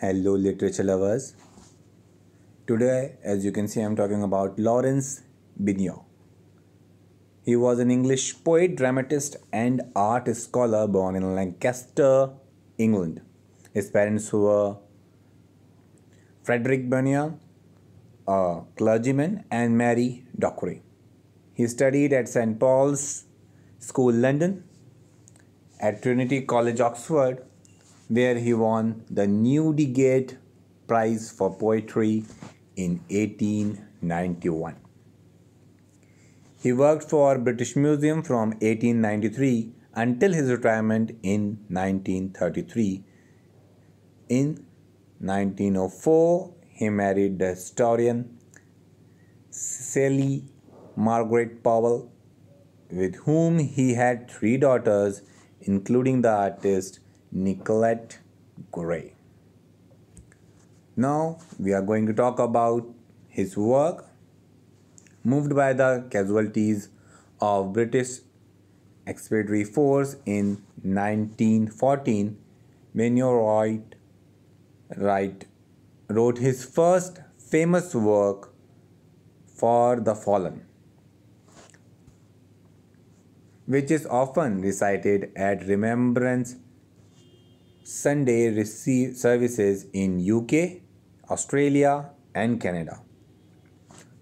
hello literature lovers today as you can see i'm talking about lawrence binyot he was an english poet dramatist and art scholar born in lancaster england his parents were frederick binyot a clergyman and mary dockery he studied at st paul's school london at trinity college oxford where he won the Newdigate Prize for Poetry in 1891. He worked for British Museum from 1893 until his retirement in 1933. In 1904, he married the historian Sally Margaret Powell, with whom he had three daughters, including the artist Nicolette Gray. Now we are going to talk about his work. Moved by the casualties of British Expeditionary Force in 1914, Benioff Wright wrote his first famous work for the fallen, which is often recited at remembrance Sunday receive services in UK, Australia and Canada.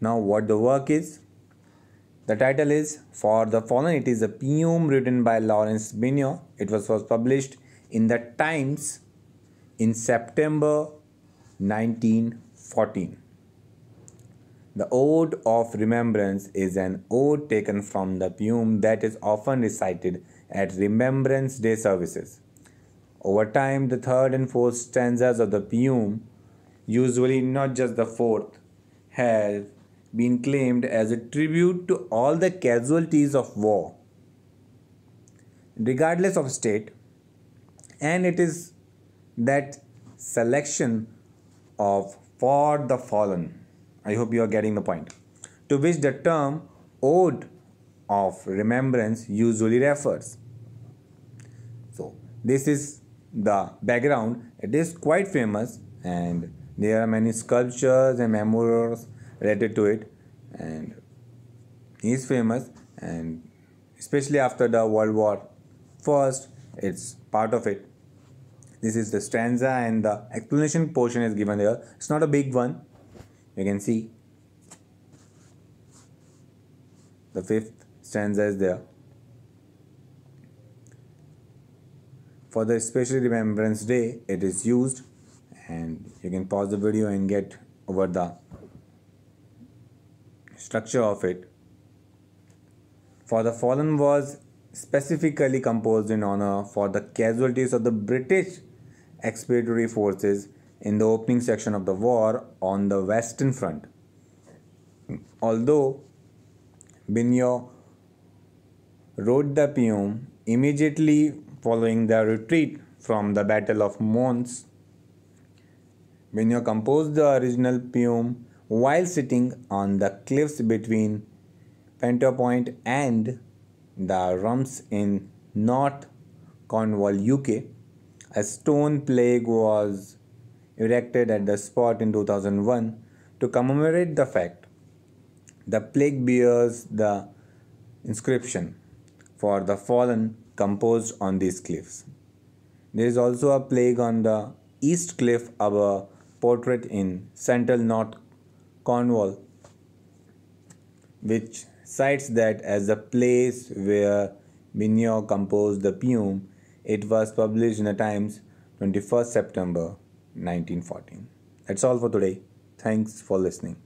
Now what the work is? The title is For the Fallen. It is a poem written by Lawrence Binion. It was, was published in the Times in September 1914. The Ode of Remembrance is an ode taken from the poem that is often recited at Remembrance Day services. Over time, the third and fourth stanzas of the poem, usually not just the fourth, have been claimed as a tribute to all the casualties of war, regardless of state, and it is that selection of for the fallen. I hope you are getting the point. To which the term ode of remembrance usually refers. So, this is the background, it is quite famous and there are many sculptures and memorials related to it and he is famous and especially after the World War First, it's part of it. This is the stanza and the explanation portion is given here. It's not a big one. You can see the fifth stanza is there. for the special remembrance day it is used and you can pause the video and get over the structure of it for the fallen was specifically composed in honor for the casualties of the british expeditionary forces in the opening section of the war on the western front although Bignot wrote the poem immediately following their retreat from the Battle of Mons. Benio composed the original poem while sitting on the cliffs between Point and the Rumps in North Cornwall, UK. A stone plaque was erected at the spot in 2001 to commemorate the fact. The plaque bears the inscription For the fallen composed on these cliffs. There is also a plague on the east cliff of a portrait in central North Cornwall, which cites that as the place where Mignot composed the poem. It was published in the Times 21st September 1914. That's all for today. Thanks for listening.